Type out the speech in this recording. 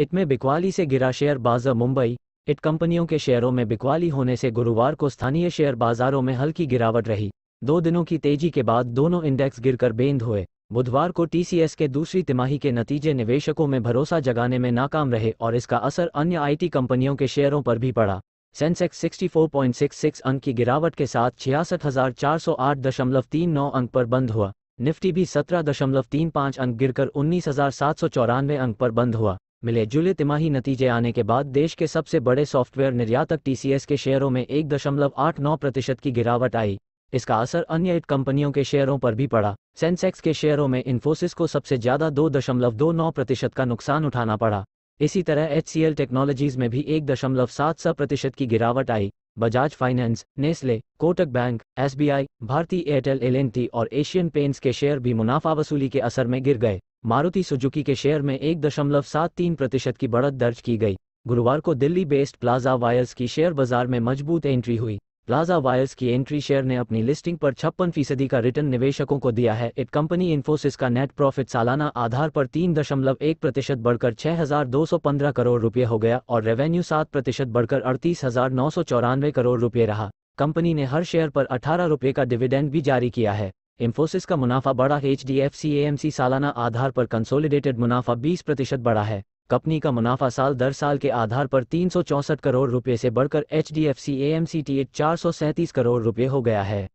it में बिकवाली से गिरा शेयर बाजार मुंबई इट कंपनियों के शेयरों में बिकवाली होने से गुरुवार को स्थानीय शेयर बाजारों में हल्की गिरावट रही दो दिनों की तेजी के बाद दोनों इंडेक्स गिरकर बेंद हुए बुधवार को टीसीएस के दूसरी तिमाही के नतीजे निवेशकों में भरोसा जगाने में नाकाम रहे और इसका असर अन्य आईटी कंपनियों के शेयरों पर भी पड़ा सेंसेक्स 64.66 अंक की गिरावट के साथ छियासठ अंक पर बंद हुआ निफ्टी भी 17.35 अंक गिरकर उन्नीस अंक पर बंद हुआ मिले जुले तिमाही नतीजे आने के बाद देश के सबसे बड़े सॉफ्टवेयर निर्यातक टीसीएस के शेयरों में एक दशमलव आठ नौ प्रतिशत की गिरावट आई इसका असर अन्य इट कंपनियों के शेयरों पर भी पड़ा सेंसेक्स के शेयरों में इन्फोसिस को सबसे ज्यादा दो दशमलव दो नौ प्रतिशत का नुकसान उठाना पड़ा इसी तरह एच टेक्नोलॉजीज में भी एक दशमलव सात सौ प्रतिशत की गिरावट आई Bajaj finance Nestle Kotak bank SBI Bharti Airtel L और एशियन पेंट्स के शेयर भी मुनाफा वसूली के असर में गिर गए मारुति सुजुकी के शेयर में एक दशमलव सात तीन प्रतिशत की बढ़त दर्ज की गई गुरुवार को दिल्ली बेस्ड प्लाजा वायर्स की शेयर बाजार में मजबूत एंट्री हुई प्लाजा वायर्स की एंट्री शेयर ने अपनी लिस्टिंग पर छप्पन फीसदी का रिटर्न निवेशकों को दिया है इट कंपनी इन्फोसिस का नेट प्रॉफिट सालाना आधार पर तीन दशमलव एक प्रतिशत बढ़कर छह हजार दो सौ पंद्रह करोड़ रुपये हो गया और रेवेन्यू सात प्रतिशत बढ़कर अड़तीस हजार नौ सौ चौरानवे करोड़ रुपये रहा कंपनी ने हर शेयर पर अठारह रुपये का डिविडेंड भी जारी किया है इन्फोसिस का मुनाफा बढ़ा H D F C M C सालाना आधार पर कंसोलिडेटेड मुनाफा 20 प्रतिशत बढ़ा है कंपनी का मुनाफा साल दर साल के आधार पर तीन करोड़ रुपए से बढ़कर H D F C M C T चार करोड़ रुपए हो गया है